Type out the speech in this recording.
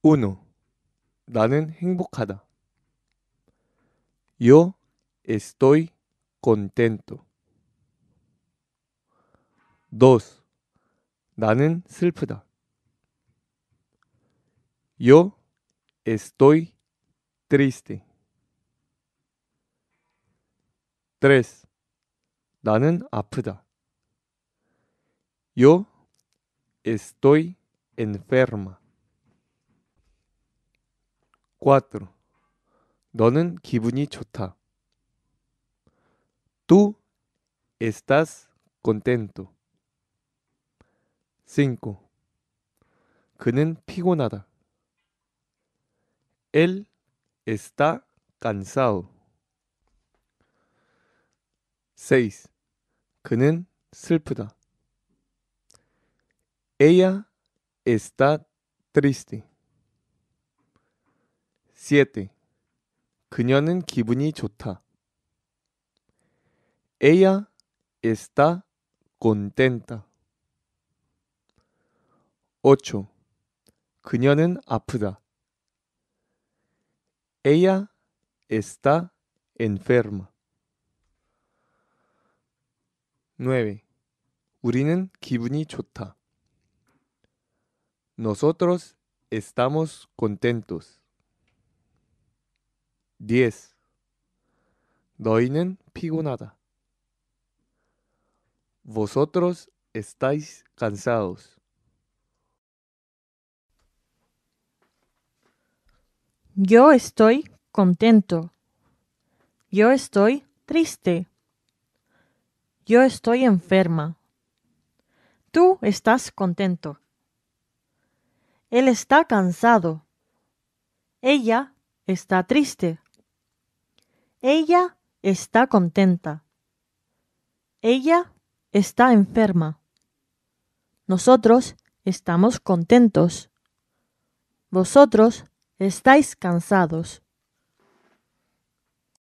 1. 나는 행복하다. Yo estoy contento. 2. 나는 슬프다. Yo estoy triste. 3. 나는 아프다. Yo estoy enferma. cuatro. 너는 기분이 좋다. Tú estás contento. 5. 그는 피곤하다. Él está cansado. 6. 그는 슬프다. Ella está triste. 7. 그녀는 기분이 좋다. Ella está contenta. 8. 그녀는 아프다. Ella está enferma. 9. 우리는 기분이 좋다. Nosotros estamos contentos. 10. Doinen 피곤하다. Vosotros estáis cansados. 'Yo estoy contento. Yo estoy triste. Yo estoy enferma. Tú estás contento. Él está cansado. Ella está triste. Ella está contenta. Ella está enferma. Nosotros estamos contentos. Vosotros estáis cansados.